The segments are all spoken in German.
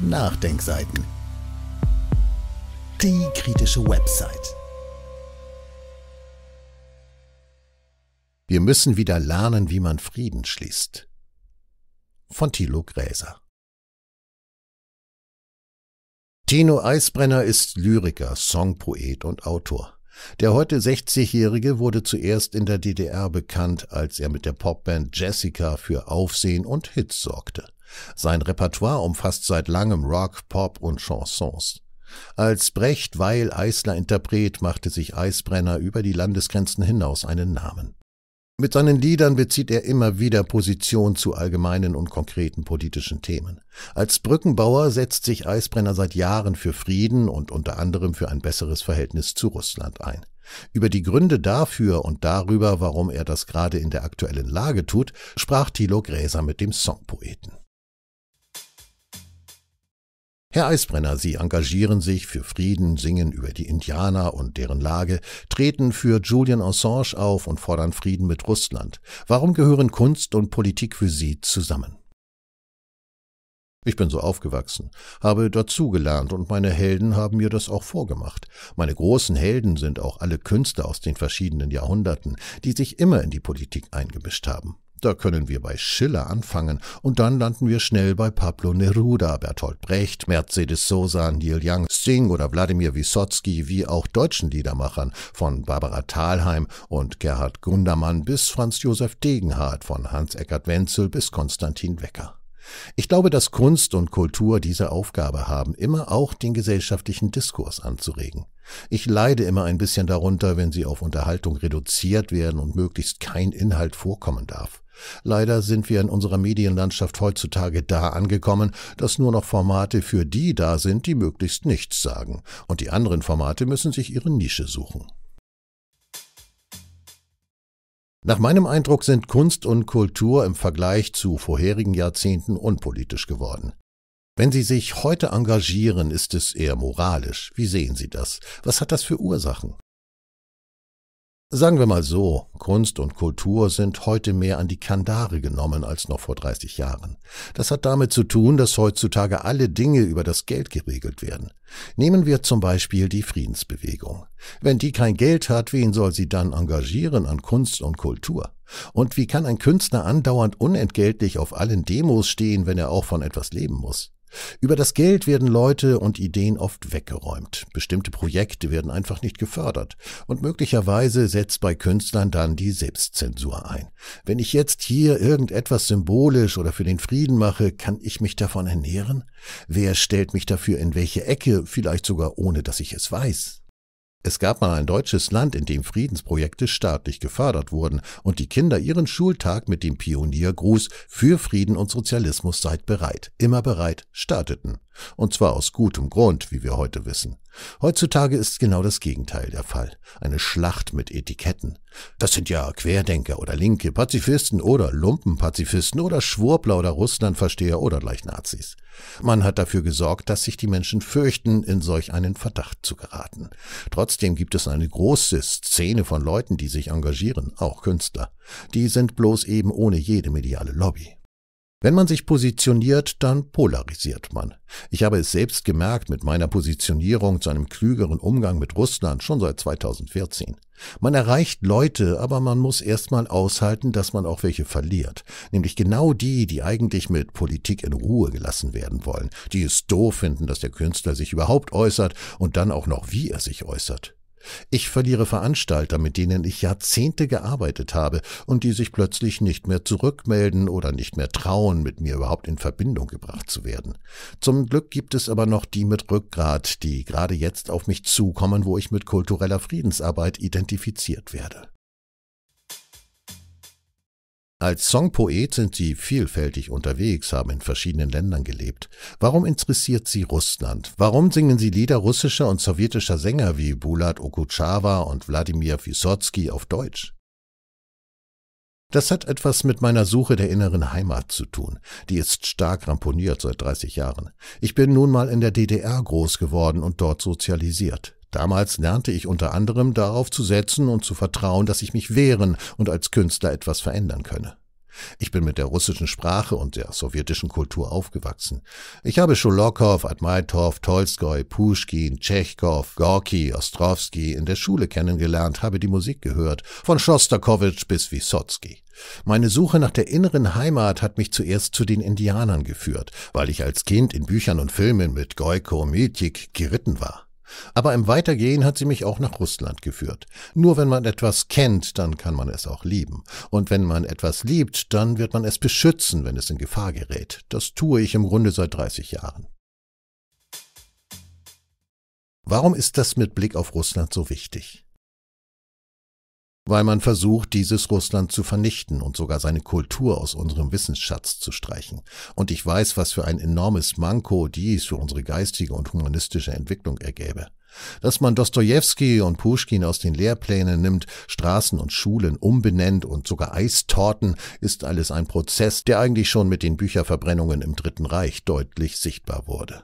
Nachdenkseiten. Die kritische Website. Wir müssen wieder lernen, wie man Frieden schließt. Von Thilo Gräser. Tino Eisbrenner ist Lyriker, Songpoet und Autor. Der heute 60-Jährige wurde zuerst in der DDR bekannt, als er mit der Popband Jessica für Aufsehen und Hits sorgte. Sein Repertoire umfasst seit langem Rock, Pop und Chansons. Als Brecht-Weil-Eisler-Interpret machte sich Eisbrenner über die Landesgrenzen hinaus einen Namen. Mit seinen Liedern bezieht er immer wieder Position zu allgemeinen und konkreten politischen Themen. Als Brückenbauer setzt sich Eisbrenner seit Jahren für Frieden und unter anderem für ein besseres Verhältnis zu Russland ein. Über die Gründe dafür und darüber, warum er das gerade in der aktuellen Lage tut, sprach Thilo Gräser mit dem Songpoeten. Herr Eisbrenner, Sie engagieren sich für Frieden, singen über die Indianer und deren Lage, treten für Julian Assange auf und fordern Frieden mit Russland. Warum gehören Kunst und Politik für Sie zusammen? Ich bin so aufgewachsen, habe dazugelernt und meine Helden haben mir das auch vorgemacht. Meine großen Helden sind auch alle Künstler aus den verschiedenen Jahrhunderten, die sich immer in die Politik eingemischt haben. Da können wir bei Schiller anfangen und dann landen wir schnell bei Pablo Neruda, Bertolt Brecht, Mercedes Sosa, Neil Young, Sting oder Wladimir Wisotsky, wie auch deutschen Liedermachern von Barbara Thalheim und Gerhard Gundermann bis Franz Josef Degenhardt, von Hans-Eckert Wenzel bis Konstantin Wecker. Ich glaube, dass Kunst und Kultur diese Aufgabe haben, immer auch den gesellschaftlichen Diskurs anzuregen. Ich leide immer ein bisschen darunter, wenn sie auf Unterhaltung reduziert werden und möglichst kein Inhalt vorkommen darf. Leider sind wir in unserer Medienlandschaft heutzutage da angekommen, dass nur noch Formate für die da sind, die möglichst nichts sagen, und die anderen Formate müssen sich ihre Nische suchen. Nach meinem Eindruck sind Kunst und Kultur im Vergleich zu vorherigen Jahrzehnten unpolitisch geworden. Wenn Sie sich heute engagieren, ist es eher moralisch. Wie sehen Sie das? Was hat das für Ursachen? Sagen wir mal so, Kunst und Kultur sind heute mehr an die Kandare genommen als noch vor 30 Jahren. Das hat damit zu tun, dass heutzutage alle Dinge über das Geld geregelt werden. Nehmen wir zum Beispiel die Friedensbewegung. Wenn die kein Geld hat, wen soll sie dann engagieren an Kunst und Kultur? Und wie kann ein Künstler andauernd unentgeltlich auf allen Demos stehen, wenn er auch von etwas leben muss? Über das Geld werden Leute und Ideen oft weggeräumt. Bestimmte Projekte werden einfach nicht gefördert. Und möglicherweise setzt bei Künstlern dann die Selbstzensur ein. Wenn ich jetzt hier irgendetwas symbolisch oder für den Frieden mache, kann ich mich davon ernähren? Wer stellt mich dafür in welche Ecke, vielleicht sogar ohne dass ich es weiß? Es gab mal ein deutsches Land, in dem Friedensprojekte staatlich gefördert wurden und die Kinder ihren Schultag mit dem Pioniergruß für Frieden und Sozialismus seid bereit, immer bereit starteten. Und zwar aus gutem Grund, wie wir heute wissen. Heutzutage ist genau das Gegenteil der Fall. Eine Schlacht mit Etiketten. Das sind ja Querdenker oder linke Pazifisten oder Lumpenpazifisten oder Schwurbler oder Russlandversteher oder gleich Nazis. Man hat dafür gesorgt, dass sich die Menschen fürchten, in solch einen Verdacht zu geraten. Trotz Trotzdem gibt es eine große Szene von Leuten, die sich engagieren, auch Künstler. Die sind bloß eben ohne jede mediale Lobby. Wenn man sich positioniert, dann polarisiert man. Ich habe es selbst gemerkt mit meiner Positionierung zu einem klügeren Umgang mit Russland schon seit 2014. Man erreicht Leute, aber man muss erstmal aushalten, dass man auch welche verliert. Nämlich genau die, die eigentlich mit Politik in Ruhe gelassen werden wollen, die es doof finden, dass der Künstler sich überhaupt äußert und dann auch noch wie er sich äußert. Ich verliere Veranstalter, mit denen ich Jahrzehnte gearbeitet habe und die sich plötzlich nicht mehr zurückmelden oder nicht mehr trauen, mit mir überhaupt in Verbindung gebracht zu werden. Zum Glück gibt es aber noch die mit Rückgrat, die gerade jetzt auf mich zukommen, wo ich mit kultureller Friedensarbeit identifiziert werde. Als Songpoet sind Sie vielfältig unterwegs, haben in verschiedenen Ländern gelebt. Warum interessiert Sie Russland? Warum singen Sie Lieder russischer und sowjetischer Sänger wie Bulat Okutschawa und Wladimir Wysotsky auf Deutsch? Das hat etwas mit meiner Suche der inneren Heimat zu tun. Die ist stark ramponiert seit 30 Jahren. Ich bin nun mal in der DDR groß geworden und dort sozialisiert. Damals lernte ich unter anderem darauf zu setzen und zu vertrauen, dass ich mich wehren und als Künstler etwas verändern könne. Ich bin mit der russischen Sprache und der sowjetischen Kultur aufgewachsen. Ich habe Scholokow, Admaitow, Tolstoi, Puschkin, Tschechkow, Gorki, Ostrowski in der Schule kennengelernt, habe die Musik gehört, von Schostakowitsch bis Wissotsky. Meine Suche nach der inneren Heimat hat mich zuerst zu den Indianern geführt, weil ich als Kind in Büchern und Filmen mit Goiko Milchik geritten war. Aber im Weitergehen hat sie mich auch nach Russland geführt. Nur wenn man etwas kennt, dann kann man es auch lieben. Und wenn man etwas liebt, dann wird man es beschützen, wenn es in Gefahr gerät. Das tue ich im Grunde seit 30 Jahren. Warum ist das mit Blick auf Russland so wichtig? weil man versucht, dieses Russland zu vernichten und sogar seine Kultur aus unserem Wissensschatz zu streichen. Und ich weiß, was für ein enormes Manko dies für unsere geistige und humanistische Entwicklung ergäbe. Dass man Dostojewski und Puschkin aus den Lehrplänen nimmt, Straßen und Schulen umbenennt und sogar Eistorten, ist alles ein Prozess, der eigentlich schon mit den Bücherverbrennungen im Dritten Reich deutlich sichtbar wurde.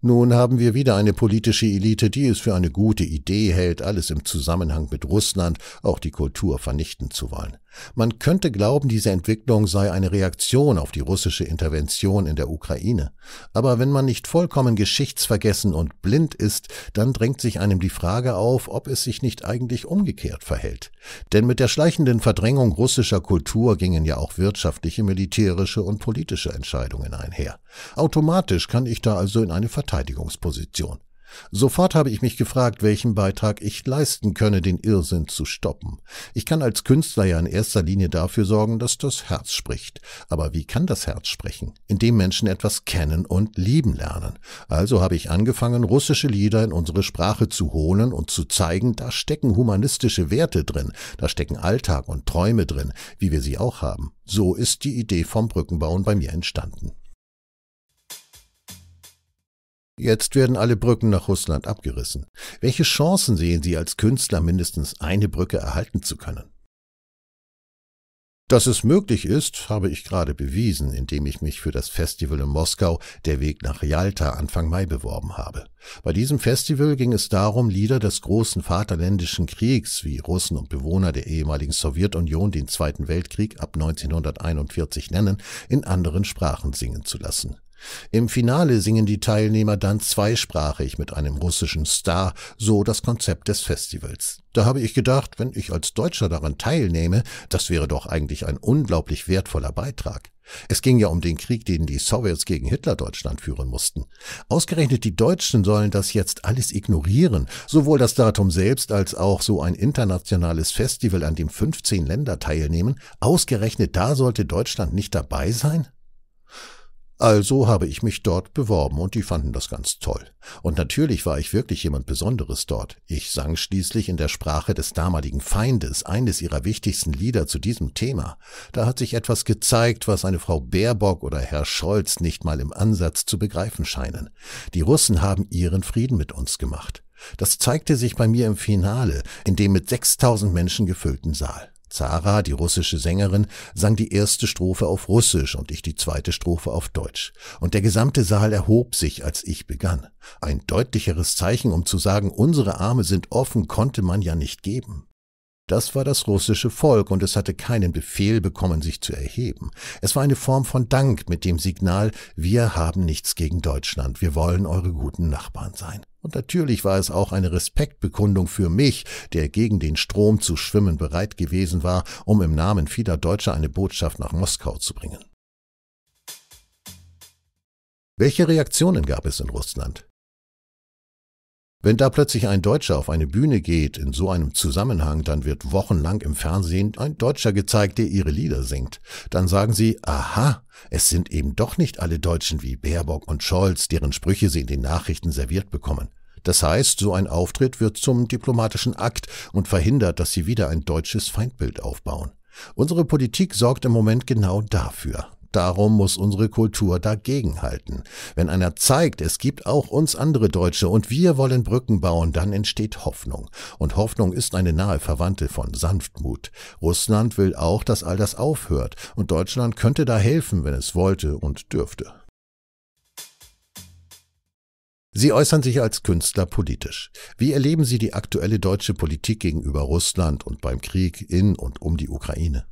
Nun haben wir wieder eine politische Elite, die es für eine gute Idee hält, alles im Zusammenhang mit Russland, auch die Kultur, vernichten zu wollen. Man könnte glauben, diese Entwicklung sei eine Reaktion auf die russische Intervention in der Ukraine. Aber wenn man nicht vollkommen geschichtsvergessen und blind ist, dann drängt sich einem die Frage auf, ob es sich nicht eigentlich umgekehrt verhält. Denn mit der schleichenden Verdrängung russischer Kultur gingen ja auch wirtschaftliche, militärische und politische Entscheidungen einher. Automatisch kann ich da also in eine Verteidigungsposition. Sofort habe ich mich gefragt, welchen Beitrag ich leisten könne, den Irrsinn zu stoppen. Ich kann als Künstler ja in erster Linie dafür sorgen, dass das Herz spricht. Aber wie kann das Herz sprechen? Indem Menschen etwas kennen und lieben lernen. Also habe ich angefangen, russische Lieder in unsere Sprache zu holen und zu zeigen, da stecken humanistische Werte drin, da stecken Alltag und Träume drin, wie wir sie auch haben. So ist die Idee vom Brückenbauen bei mir entstanden. Jetzt werden alle Brücken nach Russland abgerissen. Welche Chancen sehen Sie als Künstler, mindestens eine Brücke erhalten zu können? Dass es möglich ist, habe ich gerade bewiesen, indem ich mich für das Festival in Moskau Der Weg nach Jalta Anfang Mai beworben habe. Bei diesem Festival ging es darum, Lieder des großen Vaterländischen Kriegs, wie Russen und Bewohner der ehemaligen Sowjetunion den Zweiten Weltkrieg ab 1941 nennen, in anderen Sprachen singen zu lassen. Im Finale singen die Teilnehmer dann zweisprachig mit einem russischen Star, so das Konzept des Festivals. Da habe ich gedacht, wenn ich als Deutscher daran teilnehme, das wäre doch eigentlich ein unglaublich wertvoller Beitrag. Es ging ja um den Krieg, den die Sowjets gegen Hitlerdeutschland führen mussten. Ausgerechnet die Deutschen sollen das jetzt alles ignorieren, sowohl das Datum selbst als auch so ein internationales Festival, an dem 15 Länder teilnehmen. Ausgerechnet da sollte Deutschland nicht dabei sein? Also habe ich mich dort beworben und die fanden das ganz toll. Und natürlich war ich wirklich jemand Besonderes dort. Ich sang schließlich in der Sprache des damaligen Feindes eines ihrer wichtigsten Lieder zu diesem Thema. Da hat sich etwas gezeigt, was eine Frau Baerbock oder Herr Scholz nicht mal im Ansatz zu begreifen scheinen. Die Russen haben ihren Frieden mit uns gemacht. Das zeigte sich bei mir im Finale, in dem mit 6000 Menschen gefüllten Saal. Zara, die russische Sängerin, sang die erste Strophe auf Russisch und ich die zweite Strophe auf Deutsch. Und der gesamte Saal erhob sich, als ich begann. Ein deutlicheres Zeichen, um zu sagen, unsere Arme sind offen, konnte man ja nicht geben. Das war das russische Volk und es hatte keinen Befehl bekommen, sich zu erheben. Es war eine Form von Dank mit dem Signal, wir haben nichts gegen Deutschland, wir wollen eure guten Nachbarn sein. Und natürlich war es auch eine Respektbekundung für mich, der gegen den Strom zu schwimmen bereit gewesen war, um im Namen vieler Deutscher eine Botschaft nach Moskau zu bringen. Welche Reaktionen gab es in Russland? Wenn da plötzlich ein Deutscher auf eine Bühne geht, in so einem Zusammenhang, dann wird wochenlang im Fernsehen ein Deutscher gezeigt, der ihre Lieder singt. Dann sagen sie, aha, es sind eben doch nicht alle Deutschen wie Baerbock und Scholz, deren Sprüche sie in den Nachrichten serviert bekommen. Das heißt, so ein Auftritt wird zum diplomatischen Akt und verhindert, dass sie wieder ein deutsches Feindbild aufbauen. Unsere Politik sorgt im Moment genau dafür. Darum muss unsere Kultur dagegenhalten. Wenn einer zeigt, es gibt auch uns andere Deutsche und wir wollen Brücken bauen, dann entsteht Hoffnung. Und Hoffnung ist eine nahe Verwandte von Sanftmut. Russland will auch, dass all das aufhört und Deutschland könnte da helfen, wenn es wollte und dürfte. Sie äußern sich als Künstler politisch. Wie erleben Sie die aktuelle deutsche Politik gegenüber Russland und beim Krieg in und um die Ukraine?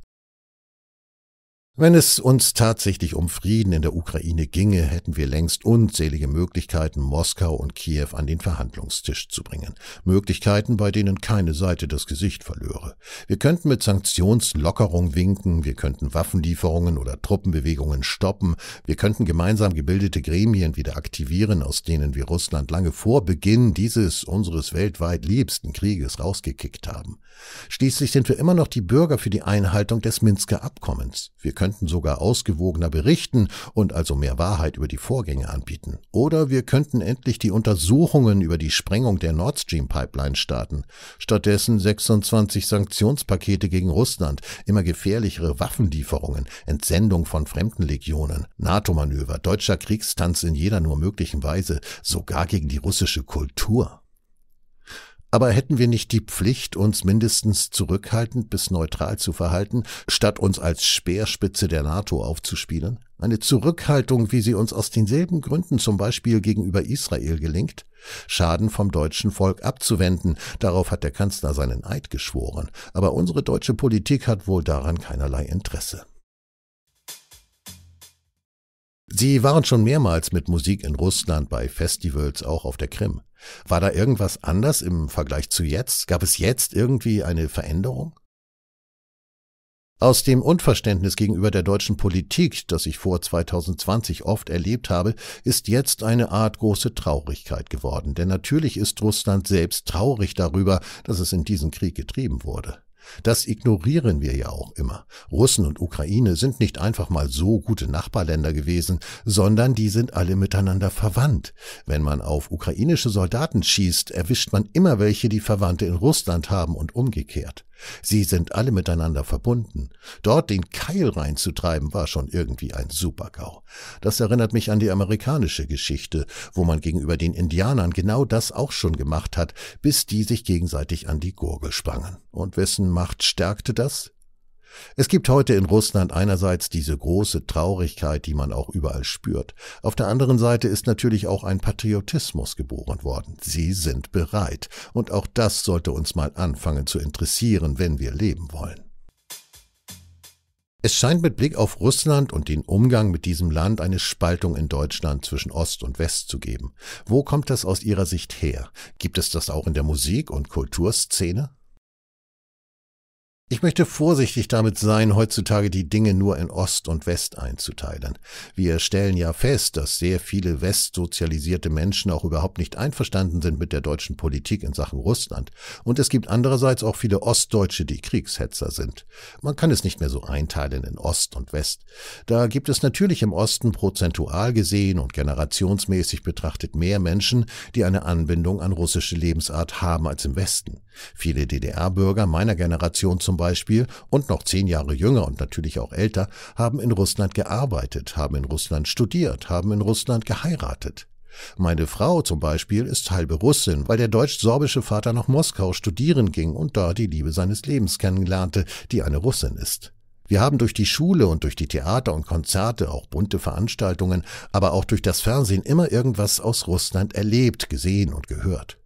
Wenn es uns tatsächlich um Frieden in der Ukraine ginge, hätten wir längst unzählige Möglichkeiten, Moskau und Kiew an den Verhandlungstisch zu bringen. Möglichkeiten, bei denen keine Seite das Gesicht verlöre. Wir könnten mit Sanktionslockerung winken, wir könnten Waffenlieferungen oder Truppenbewegungen stoppen, wir könnten gemeinsam gebildete Gremien wieder aktivieren, aus denen wir Russland lange vor Beginn dieses unseres weltweit liebsten Krieges rausgekickt haben. Schließlich sind wir immer noch die Bürger für die Einhaltung des Minsker Abkommens. Wir können könnten sogar ausgewogener berichten und also mehr Wahrheit über die Vorgänge anbieten. Oder wir könnten endlich die Untersuchungen über die Sprengung der Nord Stream Pipeline starten. Stattdessen 26 Sanktionspakete gegen Russland, immer gefährlichere Waffenlieferungen, Entsendung von Fremdenlegionen, NATO-Manöver, deutscher Kriegstanz in jeder nur möglichen Weise, sogar gegen die russische Kultur. Aber hätten wir nicht die Pflicht, uns mindestens zurückhaltend bis neutral zu verhalten, statt uns als Speerspitze der NATO aufzuspielen? Eine Zurückhaltung, wie sie uns aus denselben Gründen zum Beispiel gegenüber Israel gelingt? Schaden vom deutschen Volk abzuwenden, darauf hat der Kanzler seinen Eid geschworen, aber unsere deutsche Politik hat wohl daran keinerlei Interesse. Sie waren schon mehrmals mit Musik in Russland bei Festivals, auch auf der Krim. War da irgendwas anders im Vergleich zu jetzt? Gab es jetzt irgendwie eine Veränderung? Aus dem Unverständnis gegenüber der deutschen Politik, das ich vor 2020 oft erlebt habe, ist jetzt eine Art große Traurigkeit geworden. Denn natürlich ist Russland selbst traurig darüber, dass es in diesen Krieg getrieben wurde. Das ignorieren wir ja auch immer. Russen und Ukraine sind nicht einfach mal so gute Nachbarländer gewesen, sondern die sind alle miteinander verwandt. Wenn man auf ukrainische Soldaten schießt, erwischt man immer welche, die Verwandte in Russland haben und umgekehrt. Sie sind alle miteinander verbunden. Dort den Keil reinzutreiben, war schon irgendwie ein Supergau. Das erinnert mich an die amerikanische Geschichte, wo man gegenüber den Indianern genau das auch schon gemacht hat, bis die sich gegenseitig an die Gurgel sprangen. Und wessen Macht stärkte das? Es gibt heute in Russland einerseits diese große Traurigkeit, die man auch überall spürt. Auf der anderen Seite ist natürlich auch ein Patriotismus geboren worden. Sie sind bereit. Und auch das sollte uns mal anfangen zu interessieren, wenn wir leben wollen. Es scheint mit Blick auf Russland und den Umgang mit diesem Land eine Spaltung in Deutschland zwischen Ost und West zu geben. Wo kommt das aus Ihrer Sicht her? Gibt es das auch in der Musik- und Kulturszene? Ich möchte vorsichtig damit sein, heutzutage die Dinge nur in Ost und West einzuteilen. Wir stellen ja fest, dass sehr viele westsozialisierte Menschen auch überhaupt nicht einverstanden sind mit der deutschen Politik in Sachen Russland. Und es gibt andererseits auch viele Ostdeutsche, die Kriegshetzer sind. Man kann es nicht mehr so einteilen in Ost und West. Da gibt es natürlich im Osten prozentual gesehen und generationsmäßig betrachtet mehr Menschen, die eine Anbindung an russische Lebensart haben als im Westen. Viele DDR-Bürger meiner Generation zum Beispiel und noch zehn Jahre jünger und natürlich auch älter haben in Russland gearbeitet, haben in Russland studiert, haben in Russland geheiratet. Meine Frau zum Beispiel ist halbe Russin, weil der deutsch-sorbische Vater nach Moskau studieren ging und da die Liebe seines Lebens kennenlernte, die eine Russin ist. Wir haben durch die Schule und durch die Theater und Konzerte, auch bunte Veranstaltungen, aber auch durch das Fernsehen immer irgendwas aus Russland erlebt, gesehen und gehört.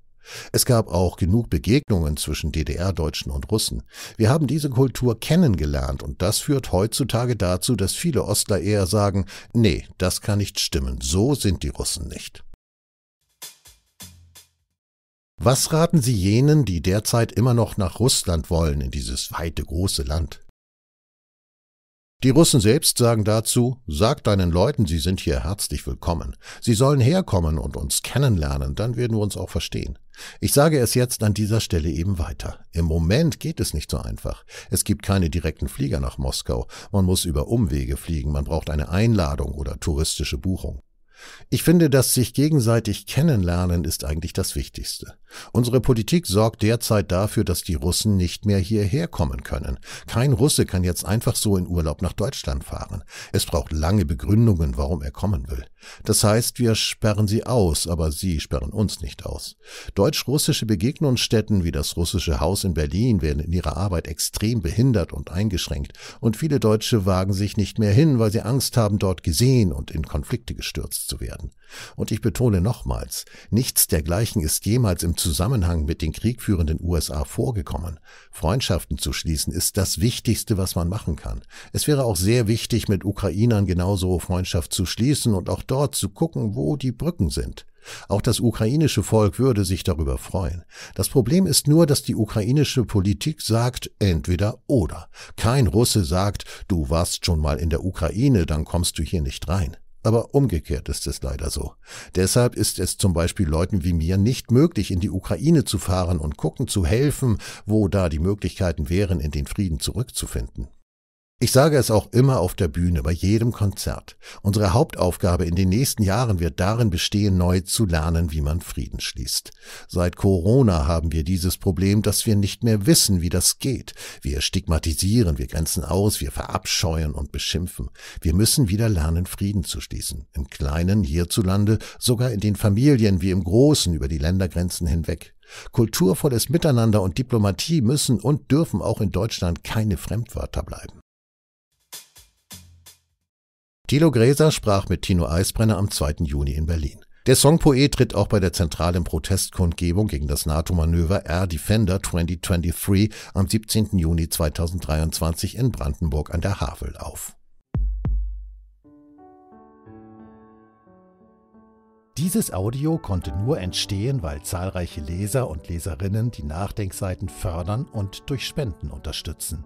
Es gab auch genug Begegnungen zwischen DDR-Deutschen und Russen. Wir haben diese Kultur kennengelernt und das führt heutzutage dazu, dass viele Ostler eher sagen, nee, das kann nicht stimmen, so sind die Russen nicht. Was raten Sie jenen, die derzeit immer noch nach Russland wollen, in dieses weite, große Land? Die Russen selbst sagen dazu, sag deinen Leuten, sie sind hier herzlich willkommen. Sie sollen herkommen und uns kennenlernen, dann werden wir uns auch verstehen. Ich sage es jetzt an dieser Stelle eben weiter. Im Moment geht es nicht so einfach. Es gibt keine direkten Flieger nach Moskau. Man muss über Umwege fliegen. Man braucht eine Einladung oder touristische Buchung. Ich finde, dass sich gegenseitig kennenlernen ist eigentlich das Wichtigste. Unsere Politik sorgt derzeit dafür, dass die Russen nicht mehr hierher kommen können. Kein Russe kann jetzt einfach so in Urlaub nach Deutschland fahren. Es braucht lange Begründungen, warum er kommen will. Das heißt, wir sperren sie aus, aber sie sperren uns nicht aus. Deutsch-russische Begegnungsstätten wie das russische Haus in Berlin werden in ihrer Arbeit extrem behindert und eingeschränkt, und viele Deutsche wagen sich nicht mehr hin, weil sie Angst haben, dort gesehen und in Konflikte gestürzt zu werden. Und ich betone nochmals, nichts dergleichen ist jemals im Zusammenhang mit den kriegführenden USA vorgekommen. Freundschaften zu schließen ist das Wichtigste, was man machen kann. Es wäre auch sehr wichtig, mit Ukrainern genauso Freundschaft zu schließen und auch dort zu gucken, wo die Brücken sind. Auch das ukrainische Volk würde sich darüber freuen. Das Problem ist nur, dass die ukrainische Politik sagt entweder oder. Kein Russe sagt, du warst schon mal in der Ukraine, dann kommst du hier nicht rein. Aber umgekehrt ist es leider so. Deshalb ist es zum Beispiel Leuten wie mir nicht möglich, in die Ukraine zu fahren und gucken zu helfen, wo da die Möglichkeiten wären, in den Frieden zurückzufinden. Ich sage es auch immer auf der Bühne, bei jedem Konzert. Unsere Hauptaufgabe in den nächsten Jahren wird darin bestehen, neu zu lernen, wie man Frieden schließt. Seit Corona haben wir dieses Problem, dass wir nicht mehr wissen, wie das geht. Wir stigmatisieren, wir grenzen aus, wir verabscheuen und beschimpfen. Wir müssen wieder lernen, Frieden zu schließen. Im Kleinen hierzulande, sogar in den Familien wie im Großen über die Ländergrenzen hinweg. Kulturvolles Miteinander und Diplomatie müssen und dürfen auch in Deutschland keine Fremdwörter bleiben. Thilo Gräser sprach mit Tino Eisbrenner am 2. Juni in Berlin. Der Songpoet tritt auch bei der zentralen Protestkundgebung gegen das NATO-Manöver Air Defender 2023 am 17. Juni 2023 in Brandenburg an der Havel auf. Dieses Audio konnte nur entstehen, weil zahlreiche Leser und Leserinnen die Nachdenkseiten fördern und durch Spenden unterstützen.